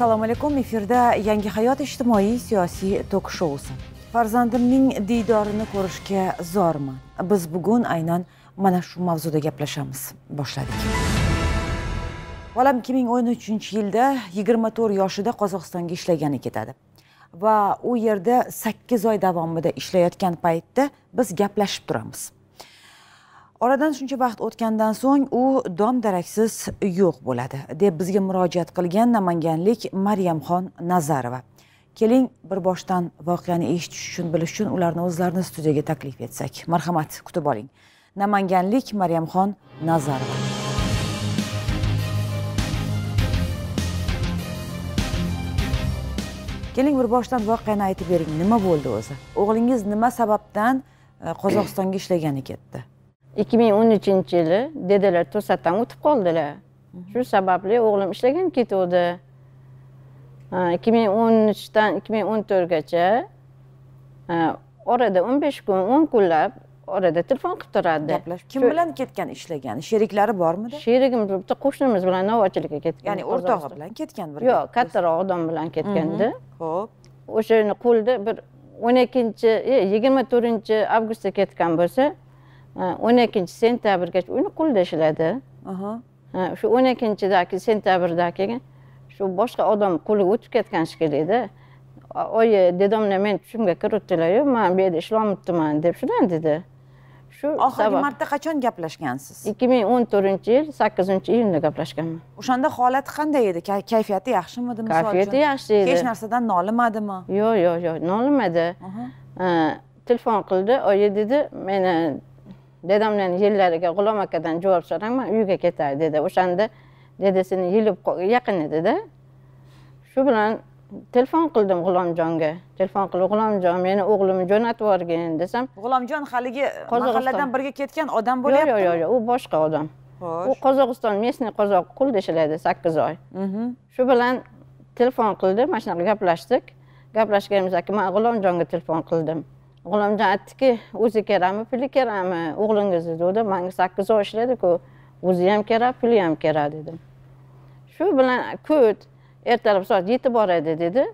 assalomu alaykum efirda yangi hayot ijtimoiy siyosiy tok shousi farzandimning diydorini ko'rishga zorman biz bugun aynan mana shu mavzuda gaplashamiz boshladik bolam ikki ming o'n uchinchi yilda yigirma to'rt yoshida qozog'istonga ishlagani ketadi va u yerda sakkiz oy davomida ishlayotgan paytda biz gaplashib turamiz oradan shuncha vaqt o'tgandan so'ng u dom daraksiz yo'q bo'ladi deb bizga murojaat qilgan namanganlik maryamxon nazarova keling bir boshdan voqeani eshitish uchun bilish uchun ularni o'zlarini studiyaga taklif etsak marhamat kutib oling namanganlik maryamxon nazarova keling bir boshdan voqeani aytib bering nima bo'ldi o'zi o'g'lingiz nima sababdan e, qozog'istonga ishlagani ketdi ikki ming o'n uchinchi yili dedalar to'satdan o'tib qoldilar shu sababli o'g'lim ishlagan ketuvdi ikki ming o'n uchdan ikki ming o'n to'rtgacha orada o'n besh kun o'n kunlab orada telefon qilib turadi kim bilan ketgan ishlagan sheriklari bormidi sherigim bitta qo'shnimiz bilan navochilikka ketgan ya'ni o'rtog'i bilan ketgan birga yo'q kattaroq odam bilan ketganda ho'p o'shani qo'lda bir o'n ikkinchi e, yigirma to'rtinchi avgustda ketgan bo'lsa 12 ikkinchi sentyabrgacha uni qulda ishladi shu o'n ikkinchidagi sentabrdagi shu boshqa odam qo'li o'tib ketgan shekillida oyi dedomni men tushimga kiritdilaru man bu yerda ishlolmayaptiman deb shundan dedi shu oxirgi marta qachon gaplashgansiz ikki ming o'n to'rtinchi yil sakkizinchi iyunda gaplashganman o'shanda holat qanday edi kayfiyati yaxshimidi misol kayfiyati yaxshi edi hech narsadan nolimadimi yo'q yo'q yo'q nolimadi telefon qildi oyi dedi meni dadamlarni yillariga g'ulom akadan javob so'rang uyga ketay dedi o'shanda dedasini yilib yaqin edida shu bilan telefon qildim g'ulomjonga telefon qilib g'ulomjon meni o'g'limni jo'natib yuborgin desam g'ulomjon haligi mahalladan birga ketgan odam bo'lyapti yo'q yo'q yo'q u boshqa odam u qozog'iston местный qozoq qul deyishiladi sakkiz oy shu bilan telefon qildi mana shunaqa gaplashdik gaplashganimizdan keyin man g'ulomjonga telefon qildim g'ulomjon aytdiki o'zi kerakmi puli kerakmi o'g'lingiz degandi manga sakkiz oy ishlaydiku o'zi ham kerak puli ham kerak dedim shu bilan kut ertalab soat yetti boradi dedi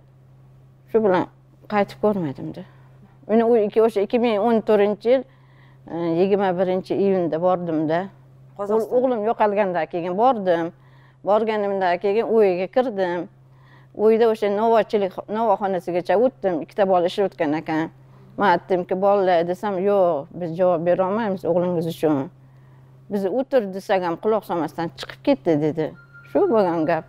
shu bilan qaytib ko'rmadim dedi uni o'sha ikki ming o'n to'rtinchi yil e, yigirma birinchi iyunda bordimda o'g'lim yo'qolgandan keyin bordim borganimdan keyin uyiga kirdim uyda o'sha novochilik novoxonasigacha o'tdim ikkita bola ishlayotgan ekan man aytdimki bolalar desam yo'q biz javob berolmaymiz o'g'lingiz uchun biz o'tir desak ham quloq solmasdan chiqib ketdi dedi shu bo'lgan gap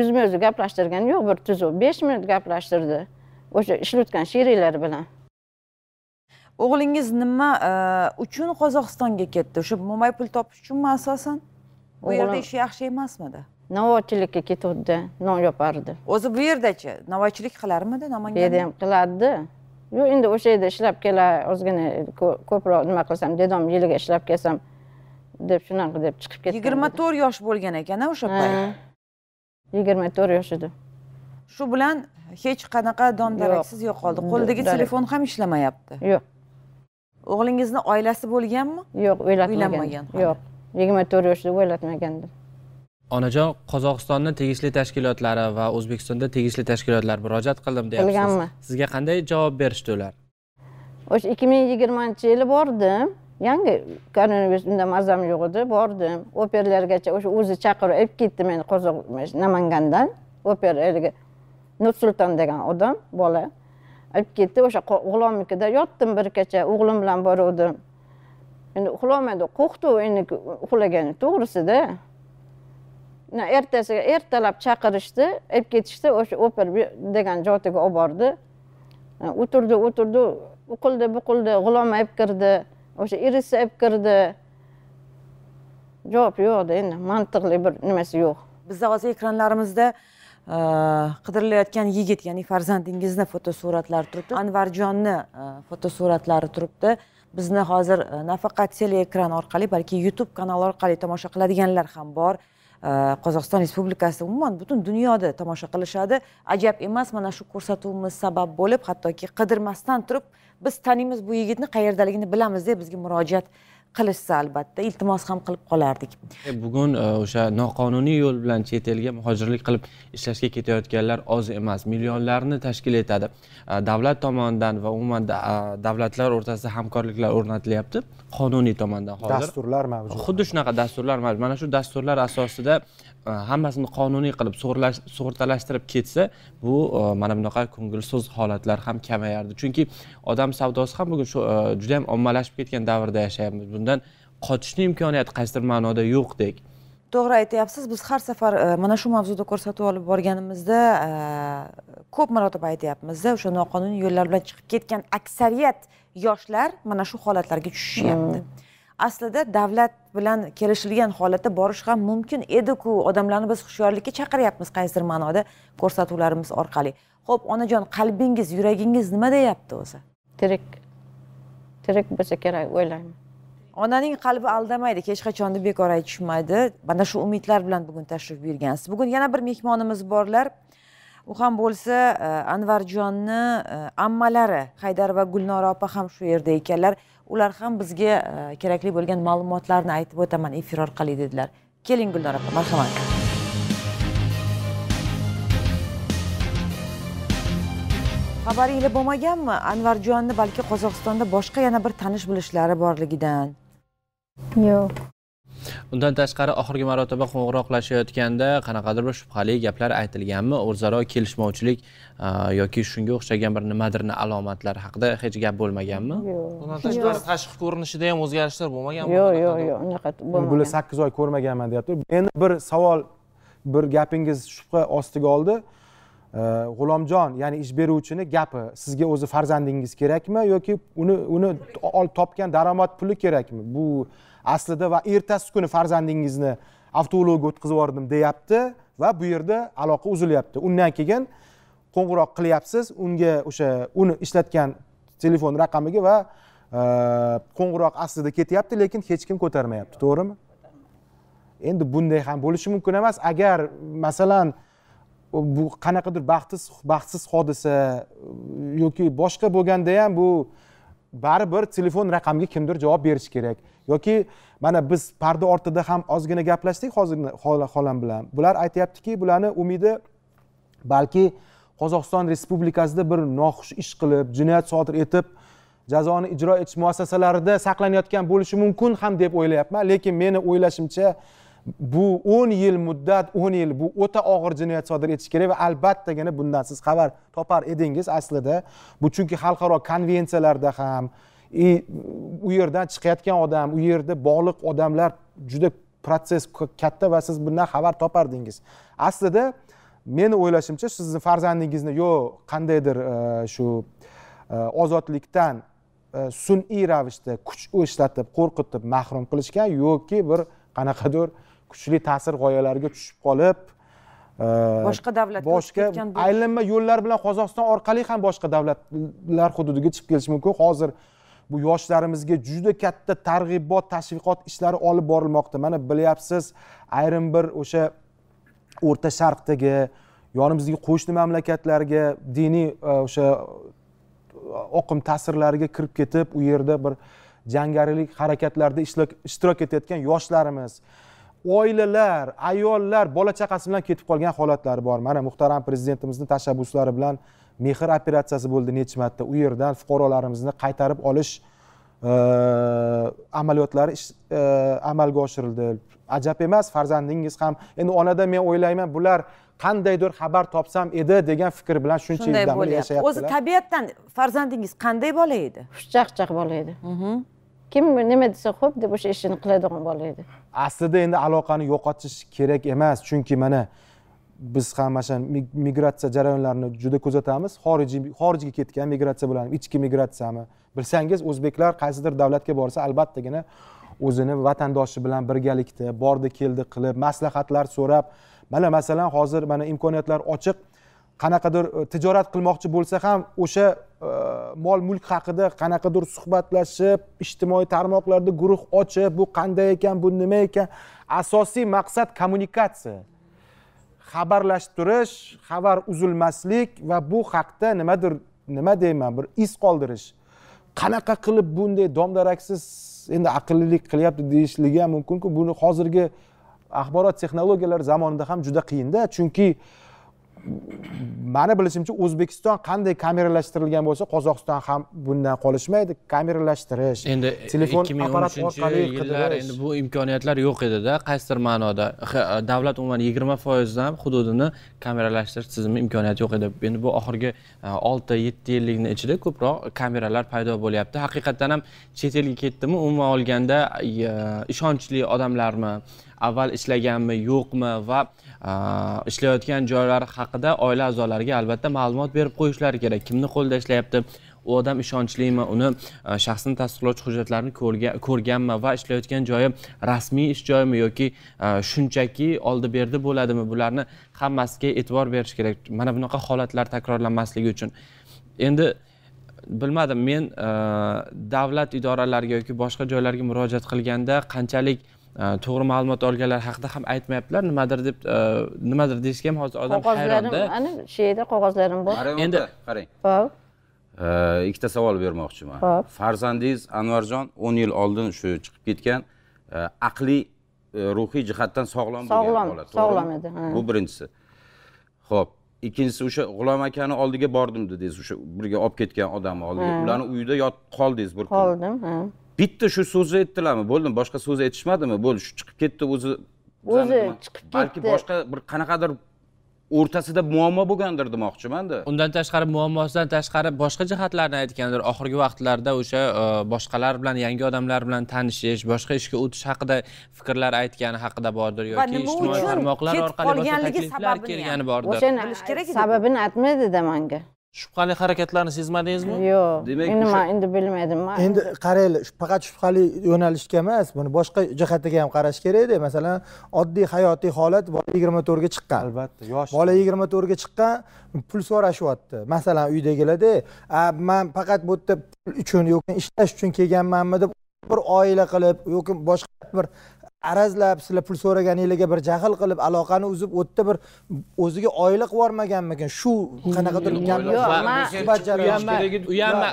yuzma yuz gaplashtirgani yo'q bir tuzuv besh minut gaplashtirdi o'sha ishlayotgan sheriklari bilan o'g'lingiz nima eh, uchun qozog'istonga ketdi o'sha mo'may pul topish uchunmi asosan bu yerda ish yaxshi emasmidi novvoychilikka ketuvdi non yopardi o'zi bu yerdachi novvoychilik qilarmidi namanganda bu yerda ham qilardi yo'q endi o'sha yerda ishlab kela ozgina ko'proq nima qilsam dedom yiliga ishlab kelsam deb shunaqa deb chiqib ketdim yigirma to'rt yosh bo'lgan ekana o'sha payt yigirma to'rt yosh edi shu bilan hech qanaqa don daraksiz yo'qoldi qo'lidagi telefon ham ishlamayapti yo'q o'g'lingizni oilasi bo'lganmi yo'q uylanmagan yo'q yigirma to'rt yoshda uylatmagandim onajon qozog'istonni tegishli tashkilotlari va o'zbekistonda tegishli tashkilotlar murojaat qildim deyapsiz qilganmi sizga qanday javob berishdi ular o'sha ikki ming yigirmanchi yili bordim yangi koronavirus unda mazam yo'q edi bordim operlargacha o'sha o'zi chaqirib olib ketdi meni qozoq namangandan operaga nursulton degan odam bola olib ketdi o'sha g'ulomnikida yotdim bir kecha o'g'lim bilan boruvdim endi uxlolmadi qo'rqdi endi uxlagani to'g'risida ertasiga ertalab chaqirishdi olib ketishdi o'sha oper degan joyga olib bordi o'tirdi o'tirdi u qildi bu qildi g'ulom olib kirdi o'sha irisi olib kirdi javob yo'qda endi mantiqli bir nimasi yo'q bizda hozir ekranlarimizda e, qidirilayotgan yigit ya'ni farzandingizni fotosuratlari turibdi anvarjonni e, fotosuratlari turibdi bizni hozir e, nafaqat teleekran orqali balki youtube kanali orqali tomosha qiladiganlar ham bor qozog'iston respublikasi umuman butun dunyoda tomosha qilishadi ajab emas mana shu ko'rsatuvimiz sabab bo'lib hattoki qidirmasdan turib biz taniymiz bu yigitni qayerdaligini bilamiz deb bizga murojaat qilishsa albatta iltimos ham qilib qolardik e, bugun e, o'sha noqonuniy yo'l bilan chet elga muhojirlik qilib ishlashga ketayotganlar oz emas millionlarni tashkil etadi e, davlat tomonidan va umuman davlatlar o'rtasida hamkorliklar o'rnatilyapti qonuniy tomondan hozir dasturlar mavjud xuddi shunaqa dasturlar mavjud mana shu dasturlar asosida E, hammasini qonuniy qilib sug'urtalashtirib ketsa bu e, mana bunaqa ko'ngilsiz holatlar ham kamayardi chunki odam savdosi ham bugun e, juda yam ommalashib ketgan davrda yashayapmiz bundan qochishni imkoniyati qaysidir ma'noda yo'qdek to'g'ri aytyapsiz biz har safar mana shu mavzuda ko'rsatuv olib borganimizda ko'p marotaba aytyapmizda o'sha noqonuniy yo'llar bilan chiqib ketgan aksariyat yoshlar mana shu holatlarga tushishyapti hmm. aslida davlat bilan kelishilgan holatda borish ham mumkin ediku odamlarni biz hushyorlikka chaqiryapmiz qaysidir ma'noda ko'rsatuvlarimiz orqali ho'p onajon qalbingiz yuragingiz nima deyapti o'zi tirik tirik bo'lsa kerak o'ylayman onaning qalbi aldamaydi hech qachonda bekor aytishmaydi mana shu umidlar bilan bugun tashrif buyurgansiz bugun yana bir mehmonimiz borlar u ham bo'lsa e, anvarjonni e, ammalari haydar va gulnora opa ham shu yerda ekanlar ular ham bizga e, kerakli bo'lgan ma'lumotlarni aytib o'taman efir orqali dedilar keling gulnora opa marhamat xabaringlar bo'lmaganmi anvarjonni balki qozog'istonda boshqa yana bir tanish bilishlari borligidan yo'q undan tashqari oxirgi marotaba qo'ng'iroqlashayotganda qanaqadir bir shubhali gaplar aytilganmi o'zaro kelishmovchilik yoki shunga o'xshagan bir nimadirni alomatlari haqida hech gap bo'lmaganmi undan tashqari tashqi ko'rinishida ham o'zgarishlar bo'lmaganmi yo'q yo'q yo'q unaqa bo'lmagan guli sakkiz oy ko'rmaganman deyapti endi bir savol bir gapingiz shubha ostiga oldi e, g'ulomjon ya'ni ish beruvchini gapi sizga o'zi farzandingiz kerakmi yoki uni uni topgan daromad puli kerakmi bu aslida va ertasi kuni farzandingizni avtoulogga o'tkazib yubordim deyapti va bu yerda aloqa uzilyapti undan keyin qo'ng'iroq qilyapsiz unga o'sha uni ishlatgan telefon raqamiga va e, qo'ng'iroq aslida ketyapti lekin hech kim ko'tarmayapti to'g'rimi endi bunday ham bo'lishi mumkin emas agar masalan bu qanaqadir baxtsiz baxtsiz hodisa e, yoki boshqa bo'lganda ham bu baribir telefon raqamiga kimdir javob berishi kerak yoki mana biz parda ortida ham ozgina gaplashdik hozir xolam bilan bular aytyaptiki bularni umidi balki qozog'iston respublikasida bir noxush ish qilib jinoyat sodir etib jazoni ijro etish muassasalarida saqlanayotgan bo'lishi mumkin ham deb o'ylayapman lekin meni o'ylashimcha bu o'n yil muddat o'n yil bu o'ta og'ir jinoyat sodir etish kerak va albattagina bundan siz xabar topar edingiz aslida bu chunki xalqaro konvensiyalarda ham и u yerdan chiqayotgan odam u yerda bog'liq odamlar juda protsess katta va siz bundan xabar topardingiz aslida meni o'ylashimcha sizni farzandingizni yo qandaydir e, shu e, ozodlikdan e, sun'iy ravishda kuch ishlatib qo'rqitib mahrum qilishgan yoki bir qanaqadir kuchli ta'sir g'oyalariga tushib qolib e, boshqa davlatga boshqa aylanma yo'llar bilan qozog'iston orqali ham boshqa davlatlar hududiga chiqib kelishi mumkin hozir bu yoshlarimizga juda katta targ'ibot tashviqot ishlari olib borilmoqda mana bilyapsiz ayrim bir o'sha o'rta sharqdagi yonimizdagi qo'shni mamlakatlarga diniy e, o'sha oqim ta'sirlariga kirib ketib u yerda bir jangarilik harakatlarida ishtirok etayotgan yoshlarimiz oilalar ayollar bola chaqasi bilan ketib qolgan holatlari bor mana muhtaram prezidentimizni tashabbuslari bilan mehr operatsiyasi bo'ldi necha marta u yerdan fuqarolarimizni qaytarib olish eh, amaliyotlari eh, amalga oshirildi ajab emas farzandingiz ham endi onada men o'ylayman bular qandaydir xabar topsam edi degan fikr bilan shuncha yildan yashayapti o'zi tabiatdan farzandingiz qanday bola edi xushchaqchaq bola edi mhmm. kim nima desa xo'p deb o'sha ishini qiladigan bola edi aslida endi aloqani yo'qotish kerak emas chunki mana biz ham mana shu migratsiya jarayonlarini juda kuzatamiz xorijiy xorijga ketgan migratsiya bilan ichki migratsiyami bilsangiz o'zbeklar qaysidir davlatga borsa albattagina o'zini vatandoshi bilan birgalikda bordi keldi qilib maslahatlar so'rab mana masalan hozir mana imkoniyatlar ochiq qanaqadir e, tijorat qilmoqchi bo'lsa ham o'sha e, mol mulk haqida qanaqadir suhbatlashib ijtimoiy tarmoqlarda guruh ochib bu qanday ekan bu nima ekan asosiy maqsad kommunikatsiya xabarlashib turish xabar uzilmaslik va bu haqda nimadir nima deyman bir iz qoldirish qanaqa qilib bunday domdaraksiz endi aqllilik qilyapti deyishligi ham mumkinku buni hozirgi axborot texnologiyalari zamonida ham juda qiyinda chunki uh, mani bilishimcha o'zbekiston qanday kameralashtirilgan bo'lsa qozog'iston ham bundan qolishmaydi kameralashtirish endi e, telefon apparat orqali yillar endi bu imkoniyatlar yo'q edida qaysidir ma'noda e, davlat umuman yigirma foizdan hududini kameralashtirish tizimi imkoniyati yo'q edi endi bu oxirgi e, olti yetti yillikni ichida ko'proq kameralar paydo bo'lyapti haqiqatdan ham chet elga ketdimi umuman olganda ishonchli odamlarmi avval ishlaganmi yo'qmi va ishlayotgan joylari haqida oila a'zolariga albatta ma'lumot berib qo'yishlari kerak kimni qo'lida ishlayapti u odam ishonchlimi uni shaxsini tasdiqlovchi hujjatlarni ko'rganmi va ishlayotgan joyi rasmiy ish joyimi yoki shunchaki oldi berdi bo'ladimi bularni hammasiga e'tibor berish kerak mana bunaqa holatlar takrorlanmasligi uchun endi bilmadim men davlat idoralariga yoki boshqa joylarga murojaat qilganda qanchalik Э, to'g'ri ma'lumot olganlar haqida ham aytmayaptilar nimadir deb e, nimadir deyishga ham hozir odam hayronda ana shu yerda qog'ozlarim bor endi qarang hop e, ikkita savol bermoqchiman hop farzandingiz anvarjon o'n yil oldin shu chiqib ketgan e, aqliy ruhiy jihatdan sog'lom bo'lgan sog'lom sog'lom edi bu birinchisi ho'p ikkinchisi o'sha g'ulom akani oldiga bordim dedingiz o'sha birga olib ketgan odamni oldiga ularni uyida yotib qoldingiz bir kun qoldim bitta shu so'zni aytdilarmi bo'ldimi boshqa so'z aytishmadimi bo'ldi shu chiqib ketdi o'zi o'zi chiqib ketdi balki boshqa bir qanaqadir o'rtasida muammo bo'lgandir demoqchimanda undan tashqari muammosidan tashqari boshqa jihatlarni aytgandir oxirgi vaqtlarda o'sha e, boshqalar bilan yangi odamlar bilan tanishish boshqa ishga o'tish haqida fikrlar aytgani haqida bordir yoki ijtimoiy tarmoqlar orqali takliflar kelgani bordir o'shani bilish kerak sababini aytmaydida manga shubhali harakatlarni sezmadingizmi yo'q demak nima endi bilmadim endi qaranglar faqat shubhali yo'nalishga emas buni boshqa jihatiga ham qarash kerakda masalan oddiy hayotiy holat bola yigirma to'rtga chiqqan albatta yosh bola yigirma to'rtga chiqqan pul so'rashyapti masalan uydagilarda a man faqat bu yerda pul uchun yoki ishlash uchun kelganmanmi deb bir oila qilib yoki boshqa bir arazlab sizlar pul so'raganinglarga bir jahl qilib aloqani uzib u yerda bir o'ziga oylik qilib yubormaganmikan shu qanaqadir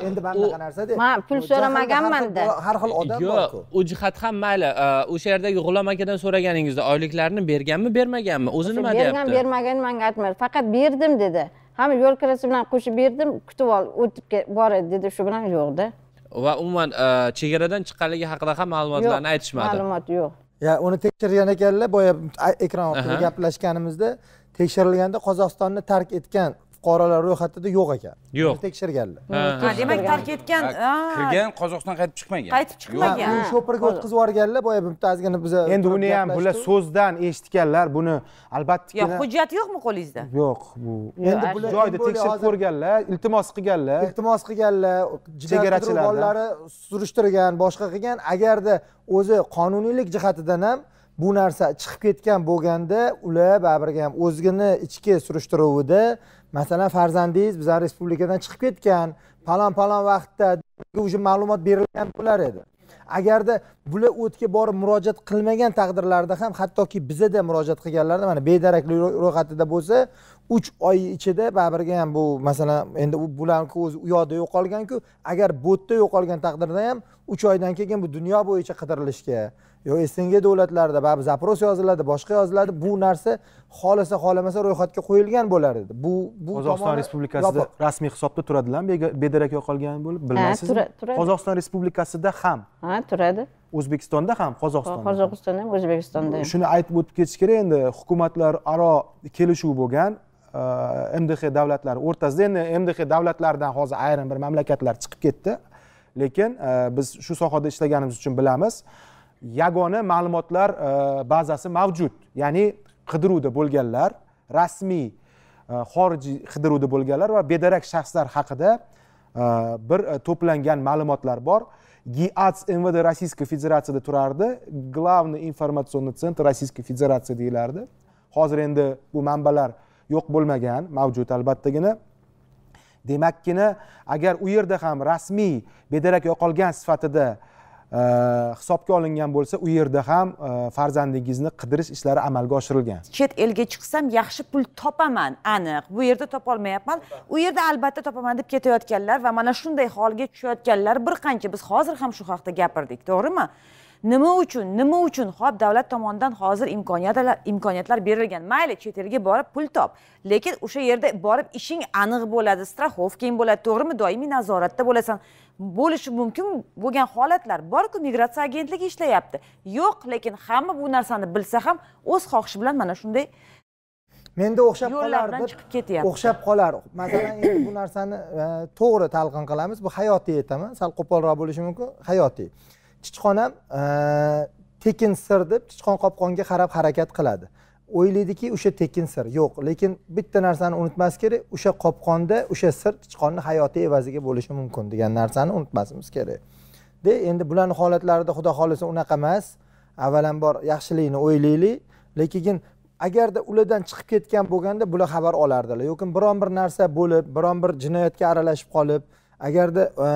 endi man pul so'ramaganmanda har xil odam yo'q u jihat ham mayli o'sha yerdagi g'ulom akadan so'raganingizda oyliklarni berganmi bermaganmi o'zi nima deyapti bergan bermagan manga aytmadi faqat berdim dedi hamma yo'l kirasi bilan qo'shib berdim kutib ol o'tib bor dedi shu bilan yo'qda va umuman chegaradan chiqqanligi haqida ham ma'lumotlarni aytishmadi ma'lumot yo'q uni tekshirgan ekanlar boya ekran orqali gaplashganimizda tekshirilganda qozog'istonni tark etgan fuqarolar ro'yxatida yo'q ekan yo'q tekshirganlar ha demak tark etgan kirgan qozog'iston qaytib chiqmagan qaytib chiqmagan sho'pirga o'tkazib yuborganlar boya bitta ozgina biza endi buni ham bular so'zdan eshitganlar buni albatta yo'q hujjat yo'qmi qo'lingizda yo'q bu endi bular joyda tekshirib ko'rganlar iltimos qilganlar iltimos qilganlar chegarachilarni surishtirgan boshqa qilgan agarda o'zi qonuniylik jihatidan ham bu narsa chiqib ketgan bo'lganda ular baribir ham o'zgini ichki surishtiruvida masalan farzandingiz bizani respublikadan chiqib ketgan palon palon vaqtda уже ma'lumot berilgan bo'lar edi agarda bular o'tga borib murojaat qilmagan taqdirlarida ham hattoki bizada murojaat qilganlarda mana bedaraklik ro'yxatida bo'lsa uch oy ichida baribirga ham bu masalan endi bularni o'zi u yoqda yo'qolganku agar bu yerda yo'qolgan taqdirda ham uch oydan keyin bu dunyo bo'yicha qidirilishga yo sng davlatlarida baribir запрос yoziladi boshqa yoziladi bu narsa xohlasa xohlamasa ro'yxatga qo'yilgan bo'lar edi bu bu qozog'iston respublikasida rasmiy hisobda turadilar bedarak yo'qolgan bo'lib bilmaysiz turadi qozog'iston respublikasida ham ha turadi o'zbekistonda ham qozog'istonda qozog'istonda ham o'zbekistonda ham shuni aytib o'tib ketish kerak endi hukumatlararo kelishuv bo'lgan mdh davlatlari o'rtasida endi mdh davlatlaridan hozir ayrim bir mamlakatlar chiqib ketdi lekin biz shu sohada ishlaganimiz uchun bilamiz yagona ma'lumotlar e, bazasi mavjud ya'ni qidiruvda bo'lganlar rasmiy e, xorijiy qidiruvda bo'lganlar va bedarak shaxslar haqida e, bir to'plangan ma'lumotlar bor giats mvd rossiyской federatsiyada turardi главный информационный центр rossiyской federatsiya deyilardi hozir endi bu manbalar yo'q bo'lmagan mavjud albattagina demakkina agar u yerda ham rasmiy bedarak yo'qolgan sifatida hisobga olingan bo'lsa u yerda ham e, farzandingizni qidirish ishlari amalga oshirilgan chet elga chiqsam yaxshi pul topaman aniq bu yerda topolmayapman u yerda albatta topaman deb ketayotganlar va mana shunday holga tushayotganlar bir qancha biz hozir ham shu haqida gapirdik to'g'rimi nima uchun nima uchun hop davlat tomonidan hozir imkoniyatlar imkoniyatlar berilgan mayli chet elga borib pul top lekin o'sha yerda borib ishing aniq bo'ladi страховкang bo'ladi to'g'rimi doimiy nazoratda bo'lasan bo'lishi mumkin bo'lgan holatlar borku migratsiya agentligi ishlayapti yo'q lekin hamma bu narsani bilsa ham o'z xohishi bilan mana shunday menda o'xshab qolar deb chiqib ketyapti o'xshab qolar masalan endi bu narsani e, to'g'ri talqin qilamiz bu hayotiy aytaman sal qo'polroq bo'lishi mumkin hayotiy chichqon ham e, tekin sir deb chichqon qopqonga qarab harakat qiladi o'ylaydiki o'sha tekin sir yo'q lekin bitta narsani unutmas kerak o'sha qopqonda o'sha sir sichqonni hayoti evaziga bo'lishi mumkin degan narsani unutmasimiz kerak de endi bularni holatlarida xudo xohlasa unaqa emas avvalambor yaxshilikni o'ylaylik lekin agarda ulardan chiqib ketgan bo'lganda bular xabar olardilar yoki biron bir narsa bo'lib biron bir jinoyatga aralashib qolib agarda e,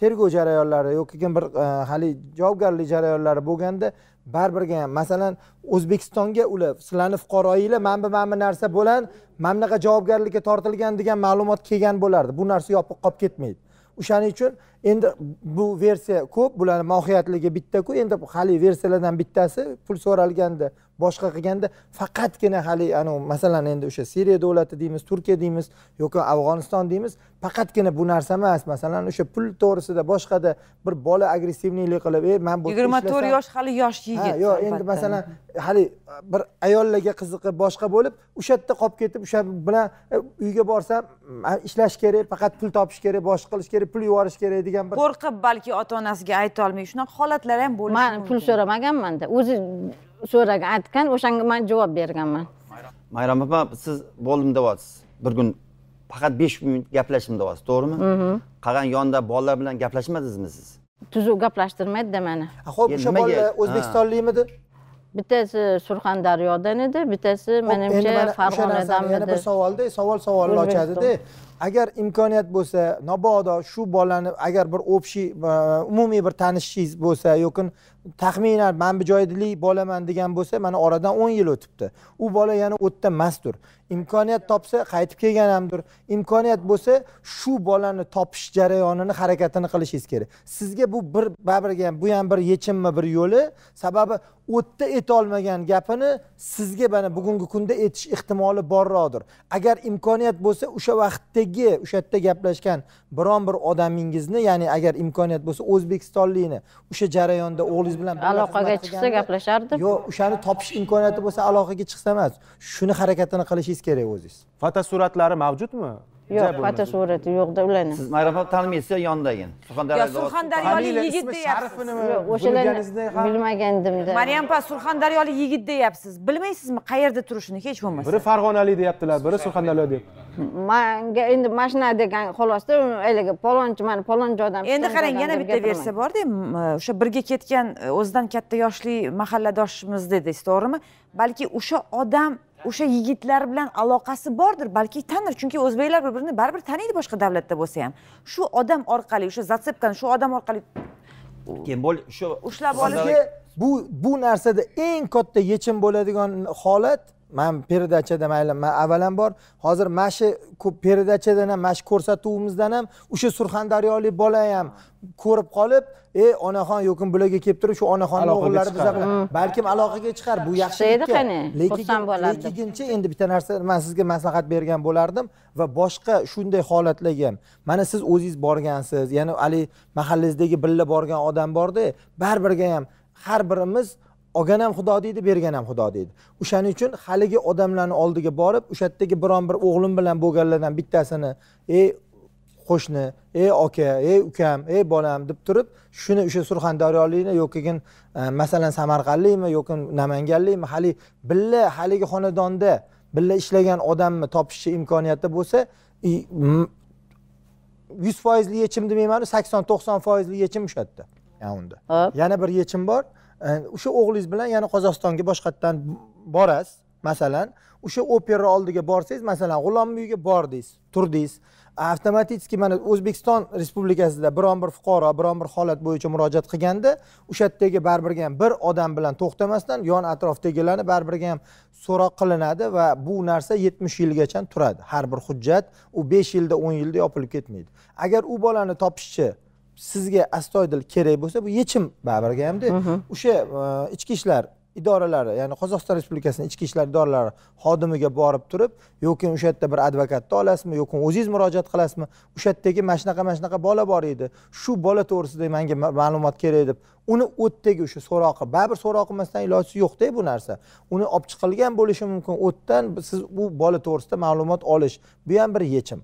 tergov jarayonlari yoki bir e, hali javobgarlik jarayonlari bo'lganda baribirga ham masalan o'zbekistonga ular sizlarni fuqaroinglar mana bu mana bu narsa bo'lan mana bunaqa javobgarlikka tortilgan degan ma'lumot kelgan bo'lardi bu narsa yopiq qolib ketmaydi o'shaning uchun endi bu versiya ko'p bularni mohiyatligi bittaku endi haligi versiyalardan bittasi pul so'ralganda boshqa qilganda faqatgina haligi anavi masalan endi o'sha siriya davlati deymiz turkiya deymiz yoki afg'oniston deymiz faqatgina bu narsa emas masalan o'sha pul to'g'risida boshqada bir bola agressivniylik qilib ey man bu yigirma to'rt yosh hali yosh yigit yo'q endi masalan hali bir ayollarga qiziqib boshqa bo'lib o'sha yerda qolib ketib o'sha bilan e, uyga borsam ishlash kerak faqat pul topish kerak boshqa qilish kerak pul yuborish kerak degan qo'rqib balki ota onasiga aytolmay shunaqa holatlar ham bo'lishi pul so'ramaganmanda o'zi so'ragan aytgan o'shanga javob berganman mayram opa siz bo'ldim deyapsiz bir kun faqat besh minut gaplashdim deyapsiz to'g'rimi qolgan yonda bolalar bilan gaplashmadingizmi siz tuzuv gaplashtirmaydida mani ho'p o'sha bolalar o'zbekistonlikmidi bittasi surxondaryodan edi bittasi menimcha farg'onadanmidi bir savolda savol savolni agar imkoniyat bo'lsa mabodo shu bolani agar bir общий umumiy bir tanishishingiz bo'lsa yoki taxminan man bijoidli bolaman degan bo'lsa mana oradan o'n yil o'tibdi u bola yana u yerda mastdir imkoniyat topsa qaytib kelgan hamdir imkoniyat bo'lsa shu bolani topish jarayonini harakatini qilishingiz kerak sizga bu bir baribir ham bu ham bir yechimmi bir yo'li sababi u yerda aytolmagan gapini sizga mana bugungi kunda etish ehtimoli borroqdir agar imkoniyat bo'lsa o'sha vaqtda o'zbegi o'sha yerda gaplashgan biron bir odamingizni ya'ni agar imkoniyat bo'lsa o'zbekistonlikni o'sha jarayonda o'g'lingiz bilan aloqaga chiqsa gaplashardi yo'q o'shani topish imkoniyati bo'lsa aloqaga chiqsa emas shuni harakatini qilishingiz kerak o'zingiz fotosuratlari suratlari mavjudmi yo'q fotosurati yo'qda ularni siz marhamat tanimaysiz yondagin surxondaryo surxondaryolik yigit deyapsiz yo'q o'shalarni bilmagandimda maryam opa surxondaryolik yigit deyapsiz bilmaysizmi qayerda turishini hech bo'lmasa biri farg'onalik deyaptilar biri surxondaryo deyapti manga endi mashina degan xolosda haligi palonchi mana palon joydan endi qarang yana bitta versiya borda e, o'sha birga ketgan e, o'zidan katta yoshli mahalladoshimiz dedingiz to'g'rimi balki o'sha odam o'sha yigitlar bilan aloqasi bordir balki tanir chunki o'zbeklar bir birini baribir taniydi boshqa davlatda bo'lsa ham shu odam orqali o'sha zatsepkani shu odam orqali keyin bo'l shu ushlab olish bu bu narsada eng katta yechim bo'ladigan holat man peridachada mayli man avvalambor hozir mana shu peridachadan ham mana shu ko'rsatuvimizdan ham o'sha surxondaryolik bola ham ko'rib qolib e onaxon yokim bularga kelib turib shu onaxonni o'g'illari biza hmm. balkim aloqaga chiqar bu yaxshi edi qani xursand bo'lardi lekinchi endi bitta narsa man sizga maslahat bergan bo'lardim va boshqa shunday holatlarga ham mana siz o'zingiz borgansiz ya'ni haligi mahallangizdagi birga borgan odam borda baribirga ham har birimiz olgan ham xudo deydi bergan ham xudo deydi o'shaning uchun haligi odamlarni oldiga borib o'sha yerdagi biron bir o'g'lim bilan bo'lganlardan bittasini ey qo'shni ey aka ey ukam ey bolam deb turib shuni o'sha surxondaryolikni yokigin e, masalan samarqandlikmi yoki namanganlikmi haligi birga haligi xonadonda birga ishlagan odamni topishni imkoniyati bo'lsa yuz foizli yechim demayman sakson to'qson foizli yechim o'sha yerda unda yana bir yechim bor o'sha o'g'lingiz bilan yana qozog'istonga boshqatdan borasiz masalan o'sha opera oldiga borsangiz masalan g'ulom uyiga bordingiz turdingiz avtomaticky mana o'zbekiston respublikasida biron bir fuqaro biron bir holat bo'yicha murojaat qilganda o'sha yerdagi baribirga ham bir odam bilan to'xtamasdan yon atrofdagilarni baribirga ham so'roq qilinadi va bu narsa yetmish yilgacha turadi har bir hujjat u besh yilda o'n yilda yopilib ketmaydi agar u bolani topishchi sizga astoydil kerak bo'lsa bu yechim baribirga hamda o'sha e, ichki ishlar idoralari ya'ni qozog'iston respublikasini ichki ishlar idoralari xodimiga borib turib yoki o'sha yerda bir advokatni olasizmi yoki o'zingiz murojaat qilasizmi o'sha yerdagi mana shunaqa mana shunaqa bola bor edi shu bola to'g'risida manga ma'lumot kerak deb uni o'tdagi o'sha so'roqi baribir so'roq qilmasdan iloji yo'qda bu narsa uni olib chiqilgan bo'lishi mumkin o'tdan siz u bola to'g'risida ma'lumot olish bu ham bir yechim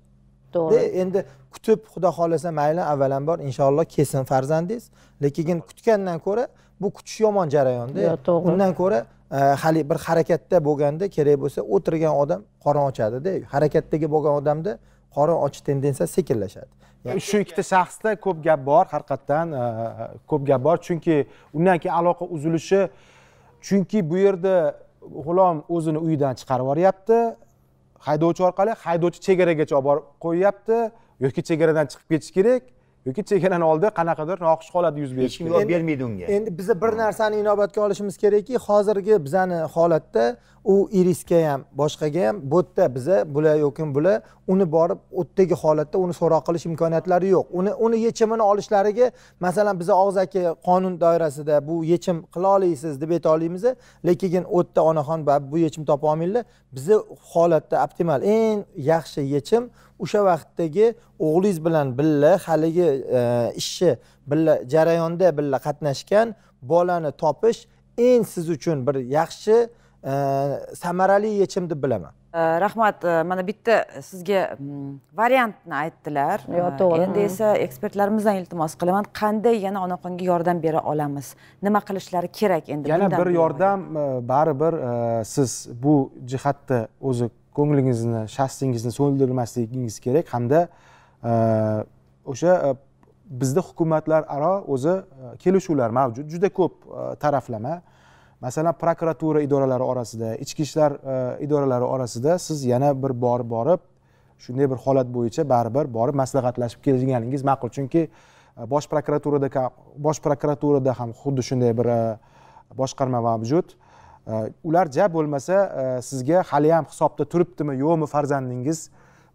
to'g'ri endi kutib xudo xohlasa mayli avvalambor inshaalloh kelsin farzandingiz lekin kutgandan ko'ra bu kutish yomon jarayonda to'g'ri undan ko'ra e, hali bir harakatda bo'lganda kerak bo'lsa o'tirgan odam qorin ochadida harakatdagi bo'lgan odamda qorin ochish tendensiyasi sekinlashadi e, shu ikkita shaxsda ko'p gap bor haqiqatdan e, ko'p gap bor chunki undan keyin aloqa uzilishi chunki bu yerda g'ulom o'zini uyidan chiqarib yuboryapti haydovchi orqali haydovchi chegaragacha olib borib qo'yyapti yoki chegaradan chiqib ketish kerak yoki chekadan oldi qanaqadir noxush holat yuz berishi hech kim yordam bermaydi unga endi biza bir narsani inobatga olishimiz kerakki hozirgi bizani holatda u iriska ham boshqaga ham bu yerda biza bular yoki bular uni borib u holatda uni so'roq qilish imkoniyatlari yo'q uni uni yechimini olishlariga masalan biza og'zaki qonun doirasida bu yechim qila olasiz deb ayta olamiz lekin u yerda onaxon bu yechim topa olmanglar biza holatda optimal eng yaxshi yechim o'sha vaqtdagi o'g'lingiz bilan birga haligi e, ishni birga jarayonda birga qatnashgan bolani topish eng siz uchun bir yaxshi e, samarali yechim deb bilaman e, rahmat mana bitta sizga mm, variantni aytdilar to'g'ri endi esa ekspertlarimizdan iltimos qilaman qanday yana onaxonga yordam bera olamiz nima qilishlari kerak endi yana bir yordam baribir siz bu jihatda o'zi ko'nglingizni shaxsingizni so'ldirmasligingiz kerak hamda e, o'sha e, bizda hukumatlararo o'zi e, kelishuvlar mavjud juda ko'p taraflama masalan prokuratura idoralari orasida ichki ishlar idoralari orasida siz yana bir bor borib shunday bir holat bo'yicha baribir borib maslahatlashib kelganingiz ma'qul chunki bosh prokuraturada bosh prokuraturada ham xuddi shunday bir boshqarma mavjud Э, ular ja bo'lmasa э, sizga haliyam hisobda turibdimi yo'qmi farzandingiz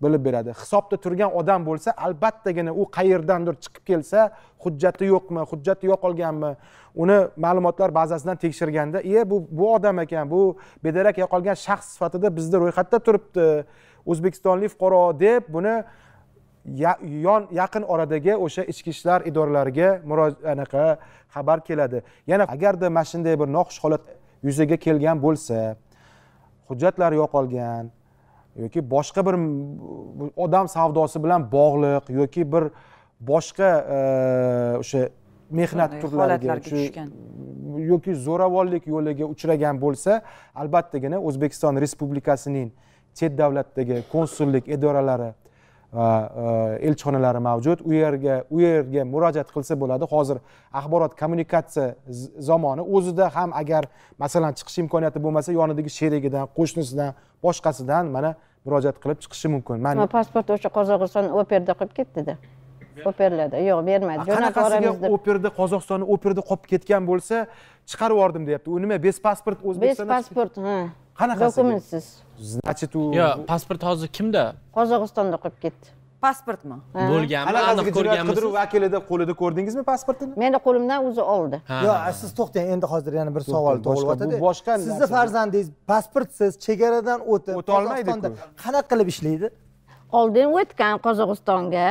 bilib beradi hisobda turgan odam bo'lsa albattagina u qayerdandir chiqib kelsa hujjati yo'qmi hujjati yo'qolganmi uni ma'lumotlar bazasidan tekshirganda e bu bu odam ekan bu bedarak yo'qolgan shaxs sifatida bizda ro'yxatda turibdi o'zbekistonlik fuqaro deb buni yon yaqin oradagi o'sha ichki ishlar idoralariga anaqa xabar keladi yana agarda mana shunday bir noxush holat yuzaga kelgan bo'lsa hujjatlari yo'qolgan yoki boshqa bir odam savdosi bilan bog'liq yoki bir boshqa e, o'sha mehnat turlariga yoki zo'ravonlik yo'liga uchragan bo'lsa albattagina o'zbekiston respublikasining chet davlatdagi konsullik idoralari E, elchixonalari mavjud u yerga u yerga murojaat qilsa bo'ladi hozir axborot kommunikatsiya zamoni o'zida ham agar masalan chiqish imkoniyati bo'lmasa yonidagi sherigidan qo'shnisidan boshqasidan mana murojaat qilib chiqishi mumkin man pasport o'sha qozog'iston operda qolib ketdida operlarda yo'q bermadi qanaqasiga operda qozog'istonni operda qolib ketgan bo'lsa chiqarib yubordim deyapti u nima bez pasport o'zbekiston bez pasport ha qanaqa dokumentsiz значит u yo pasport hozir kimda qozog'istonda qolib ketdi pasportmi bo'lganmi aniq ko'rganmisiz qidiruv vakilida qo'lida ko'rdingizmi pasportini meni qo'limdan o'zi oldi yo'q siz to'xtang endi hozir yana bir savol tug'ilyotadi boshqa sizni farzandingiz pasportsiz chegaradan o'tib o'tolmaydi qanaqa qilib ishlaydi oldin o'tgan qozog'istonga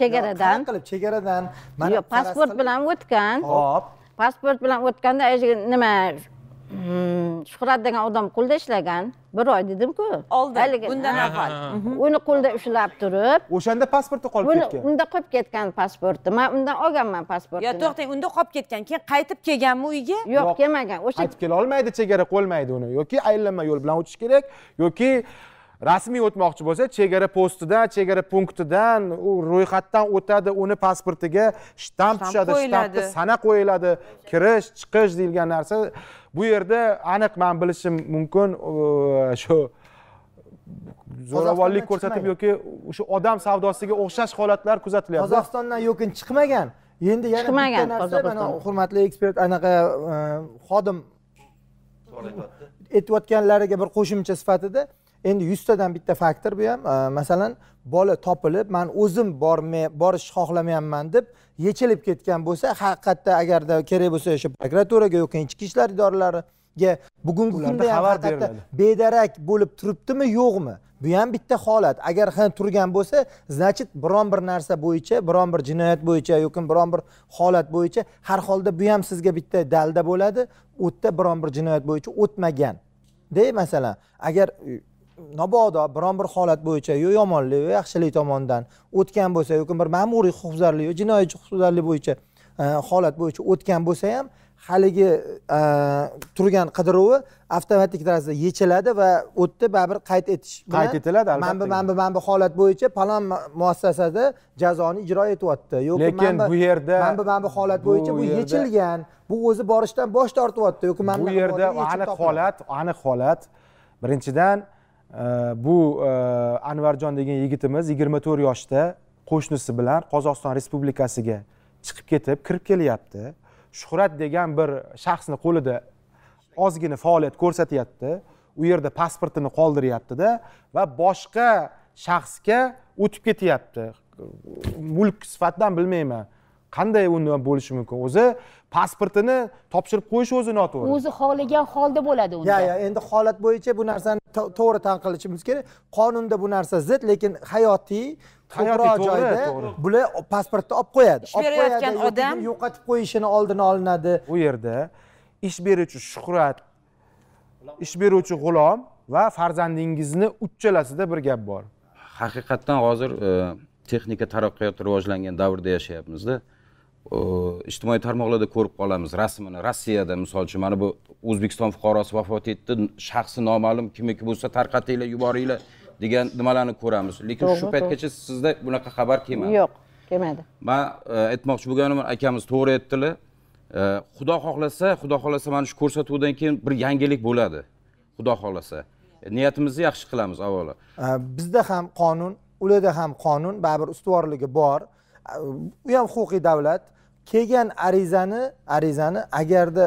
chegaradan qilib chegaradan yo'q pasport bilan o'tgan hop pasport bilan o'tganda nima Hmm, shuhrat degan odam qo'lda ishlagan bir oy dedimku oldin bundan avval mhm. uni qo'lda ushlab turib o'shanda pasporti qolib ketgan unda qolib ketgan pasporti man undan olganman pasportni yo to'xtang unda qolib ketgan keyin qaytib kelganmi uyga yo'q kelmagan o'sha qaytib kela olmaydi chegara qo'lmaydi uni yoki aylanma yo'l bilan o'tish kerak yoki rasmiy o'tmoqchi bo'lsa chegara postidan chegara punktidan u ro'yxatdan o'tadi uni pasportiga shtamp tushadi shtampni sana qo'yiladi kirish chiqish deyilgan narsa bu yerda aniq man bilishim mumkin shu zo'ravonlik ko'rsatib yoki o'sha odam savdosiga o'xshash holatlar kuzatilyapti qozog'istondan yo'kin chiqmagan endi yana chiqmagan narsa mana hurmatli ekspert anaqa e, xodim aytayotganlariga bir qo'shimcha sifatida endi yuztadan bitta faktor bu ham masalan bola topilib man o'zim bormay borish xohlamayapman deb yechilib ketgan bo'lsa haqiqatda agarda kerak bo'lsa o'sha prokuraturaga yoki ichki ishlar idoralariga bugungi kunda xabar beriladi bedarak bo'lib turibdimi yo'qmi bu ham bitta holat agar ha turgan bo'lsa значит biron bir narsa bo'yicha biron bir jinoyat bo'yicha yoki biron bir holat bo'yicha har holda bu ham sizga bitta dalda bo'ladi u yerda biron bir jinoyat bo'yicha o'tmagan de masalan agar mabodo biron bir holat bo'yicha yo yomonlik yo yaxshilik tomonidan o'tgan bo'lsa yoki bir ma'muriy huquqbuzarlik yo jinoiy huquqbuzarlik bo'yicha e, holat bo'yicha o'tgan bo'lsa ham haligi e, turgan qidiruvi avtomatik tarzda yechiladi va o'tdi baribir qayd etish qayd etiladi albatta bu mana bu holat bo'yicha falon muassasada jazoni ijro etyapti yoki lekin bu yerda mana bu holat bo'yicha bu yechilgan bu o'zi borishdan bosh tortyapti yoki mana bu yerda aniq holat aniq holat birinchidan bu e, anvarjon degan yigitimiz yigirma to'rt yoshda qo'shnisi bilan qozog'iston respublikasiga chiqib ketib kirib kelyapti shuhrat degan bir shaxsni qo'lida ozgina faoliyat ko'rsatyapti u yerda pasportini qoldiryaptida va boshqa shaxsga o'tib ketyapti mulk sifatdan bilmayman qanday undan bo'lishi mumkin o'zi pasportini topshirib qo'yish o'zi noto'g'ri o'zi xohlagan holda bo'ladi unda yo'q endi holat bo'yicha bu narsani to'g'ri qilishimiz kerak qonunda bu narsa zid lekin hayotiy ko'proq joyda bular pasportni olib qo'yadi ish berayotgan odam yo'qotib qo'yishini oldini olinadi bu yerda ish beruvchi shuhrat ish beruvchi g'ulom va farzandingizni uchalasida bir gap bor haqiqatdan hozir e, texnika taraqqiyoti rivojlangan davrda yashayapmizda ijtimoiy tarmoqlarda ko'rib qolamiz rasmini rossiyada misol uchun mana bu o'zbekiston fuqarosi vafot etdi shaxsi noma'lum kimniki bo'lsa tarqatinglar yuboringlar degan nimalarni ko'ramiz lekin shu paytgacha sizda bunaqa xabar kelmadi yo'q kelmadi man e, aytmoqchi bo'lganim akamiz to'g'ri aytdilar e, xudo xohlasa xudo xohlasa mana shu ko'rsatuvdan keyin bir yangilik bo'ladi xudo xohlasa e, niyatimizni yaxshi qilamiz avvalo bizda ham qonun ularda ham qonun baribir ustuvorligi bor u ham huquqiy davlat kelgan arizani arizani agarda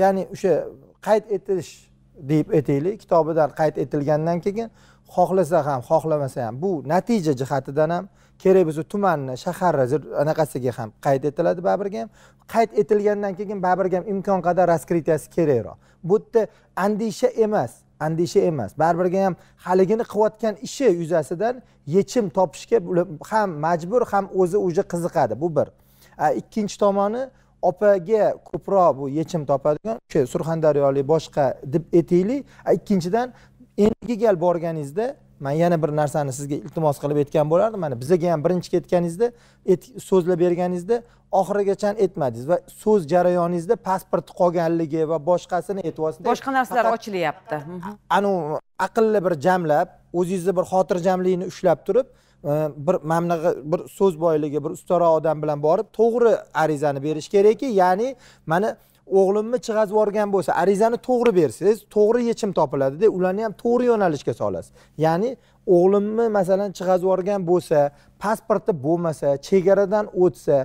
ya'ni o'sha qayd etilish deb aytaylik kitobidan qayd etilgandan keyin xohlasa ham xohlamasa ham bu natija jihatidan ham kerak bo'lsa tumanni shaharni anaqasiga ham qayd etiladi baribirga ham qayd etilgandan keyin baribirga ham imkon qadar раскрытияsi kerakroq bu yerda andisha emas andisha emas baribirga ham haligini qilayotgan ishi yuzasidan yechim topishga ham majbur ham o'zi уже qiziqadi bu bir ikkinchi tomoni opaga ko'proq bu yechim topadigan o'sha surxondaryolik boshqa deb aytaylik ikkinchidan endigi gal borganingizda man yana bir narsani sizga iltimos qilib aytgan bo'lardim mana bizaga ham birinchi ketganingizda so'zlab berganingizda oxirigacha aytmadingiz va so'z jarayoningizda pasporti qolganligi va boshqasini aytyapsiz boshqa narsalar ochilyapti anavi aqlli bir jamlab o'zingizni bir xotirjamlikni ushlab turib bir mana bir so'z boyligi bir ustaroq odam bilan borib to'g'ri arizani berish kerakki ya'ni mana o'g'limni chiqazib yuborgan bo'lsa arizani to'g'ri bersangiz to'g'ri yechim topiladida ularni ham to'g'ri yo'nalishga solasiz ya'ni o'g'limni masalan chiqazib yuborgan bo'lsa pasporti bo'lmasa chegaradan o'tsa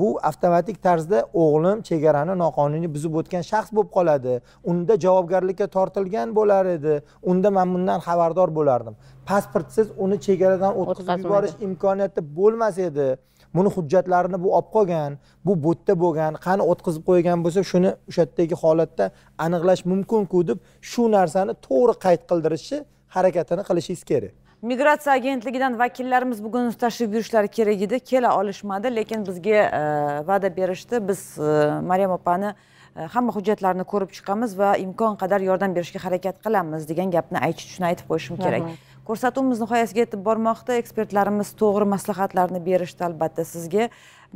bu avtomatik tarzda o'g'lim chegarani noqonuniy buzib o'tgan shaxs bo'lib qoladi unda javobgarlikka tortilgan bo'lar edi unda man bundan xabardor bo'lardim pasportsiz uni chegaradan o'tkazib yuborish imkoniyati bo'lmas edi buni hujjatlarini bu olib qolgan bu butda bo'lgan qani o'tkazib qo'ygan bo'lsa shuni o'sha yerdagi holatda aniqlash mumkinku deb shu narsani to'g'ri qayd qildirishni harakatini qilishingiz kerak migratsiya agentligidan vakillarimiz bugun tashrif buyurishlari kerak edi kela olishmadi lekin bizga e, va'da berishdi biz e, maryam opani e, hamma hujjatlarni ko'rib chiqamiz va imkon qadar yordam berishga harakat qilamiz degan gapni aytish uchun aytib qo'yishim kerak ko'rsatuvimiz nihoyasiga yetib bormoqda ekspertlarimiz to'g'ri maslahatlarni berishdi albatta sizga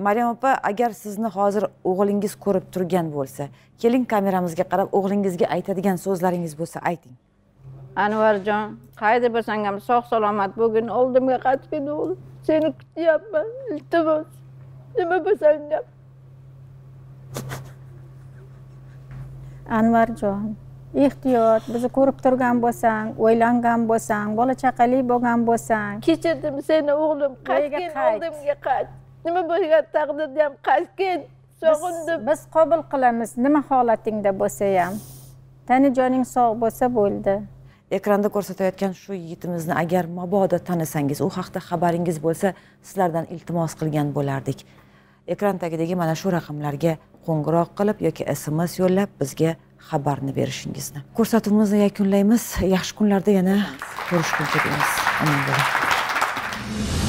maryam opa agar sizni hozir o'g'lingiz ko'rib turgan bo'lsa keling kameramizga qarab o'g'lingizga aytadigan so'zlaringiz bo'lsa ayting anvarjon qayerda bo'lsang ham sog' salomat bo'lgin oldimga qaytgin o'g'lim seni kutyapman iltimos nima bo'lsang ham anvarjon ehtiyot bizni ko'rib turgan bo'lsang o'ylangan bo'lsang bola chaqali bo'lgan bo'lsang kechirdim seni o'g'lim qaytgin oldimga qayt nima bo'lgan taqdirda ham qaytgin sog'indim biz qabul qilamiz nima holatingda bo'lsa ham joning sog' bo'lsa bo'ldi ekranda ko'rsatayotgan shu yigitimizni agar mabodo tanisangiz u haqida xabaringiz bo'lsa sizlardan iltimos qilgan bo'lardik ekran tagidagi mana shu raqamlarga qo'ng'iroq qilib yoki sms yo'llab bizga xabarni berishingizni ko'rsatuvimizni yakunlaymiz yaxshi kunlarda yana ko'rishguncha deymiz omon bo'ling